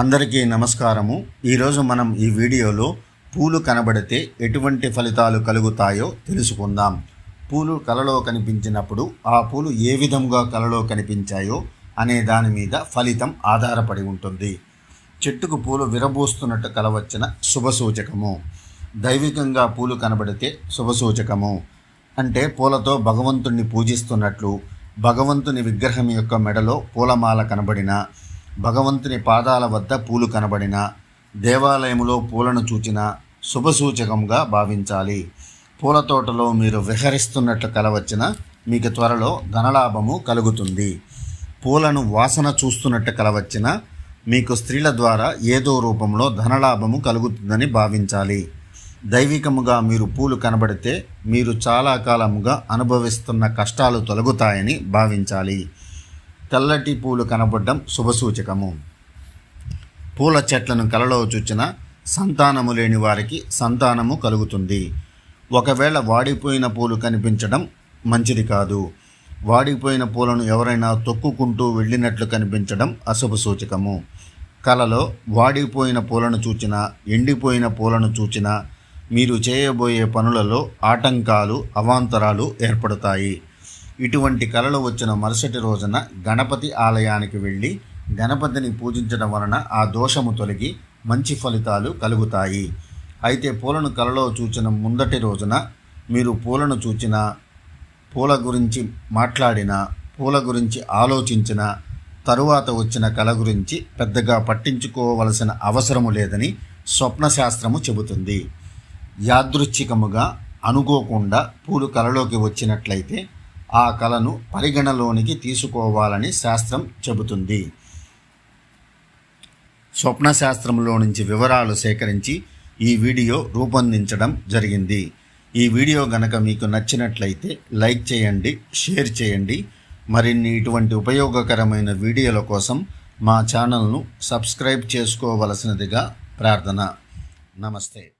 అందరికీ నమస్కారము ఈరోజు మనం ఈ వీడియోలో పూలు కనబడితే ఎటువంటి ఫలితాలు కలుగుతాయో తెలుసుకుందాం పూలు కలలో కనిపించినప్పుడు ఆ పూలు ఏ విధంగా కలలో కనిపించాయో అనే దాని మీద ఫలితం ఆధారపడి ఉంటుంది చెట్టుకు పూలు విరబోస్తున్నట్టు కలవచ్చిన శుభసూచకము దైవికంగా పూలు కనబడితే శుభసూచకము అంటే పూలతో భగవంతుణ్ణి పూజిస్తున్నట్లు భగవంతుని విగ్రహం యొక్క మెడలో పూలమాల కనబడిన భగవంతుని పాదాల వద్ద పూలు కనబడిన దేవాలయములో పూలను చూచిన సూచకంగా భావించాలి పూల తోటలో మీరు విహరిస్తున్నట్లు కలవచ్చిన మీకు త్వరలో ధనలాభము కలుగుతుంది పూలను వాసన చూస్తున్నట్టు కలవచ్చిన మీకు స్త్రీల ద్వారా ఏదో రూపంలో ధనలాభము కలుగుతుందని భావించాలి దైవికముగా మీరు పూలు కనబడితే మీరు చాలా కాలముగా అనుభవిస్తున్న కష్టాలు తొలగుతాయని భావించాలి తెల్లటి పూలు కనబడడం శుభసూచకము పూల చెట్లను కలలో చూచిన సంతానము లేని వారికి సంతానము కలుగుతుంది ఒకవేళ వాడిపోయిన పూలు కనిపించడం మంచిది కాదు వాడిపోయిన పూలను ఎవరైనా తొక్కుకుంటూ వెళ్ళినట్లు కనిపించడం అశుభ సూచకము కలలో వాడిపోయిన పూలను చూచిన ఎండిపోయిన పూలను చూచిన మీరు చేయబోయే పనులలో ఆటంకాలు అవాంతరాలు ఏర్పడతాయి ఇటువంటి కళలు వచ్చిన మరుసటి రోజున గణపతి ఆలయానికి వెళ్ళి గణపతిని పూజించడం వలన ఆ దోషము తొలగి మంచి ఫలితాలు కలుగుతాయి అయితే పూలను కలలో చూచిన ముందటి రోజున మీరు పూలను చూచిన పూల గురించి మాట్లాడిన పూల గురించి ఆలోచించిన తరువాత వచ్చిన కళ గురించి పెద్దగా పట్టించుకోవలసిన అవసరము లేదని స్వప్నశాస్త్రము చెబుతుంది యాదృచ్ఛికముగా అనుకోకుండా పూలు కలలోకి వచ్చినట్లయితే ఆ కళను పరిగణలోనికి తీసుకోవాలని శాస్త్రం చెబుతుంది స్వప్న శాస్త్రంలో నుంచి వివరాలు సేకరించి ఈ వీడియో రూపొందించడం జరిగింది ఈ వీడియో గనక మీకు నచ్చినట్లయితే లైక్ చేయండి షేర్ చేయండి మరిన్ని ఇటువంటి ఉపయోగకరమైన వీడియోల కోసం మా ఛానల్ను సబ్స్క్రైబ్ చేసుకోవలసినదిగా ప్రార్థన నమస్తే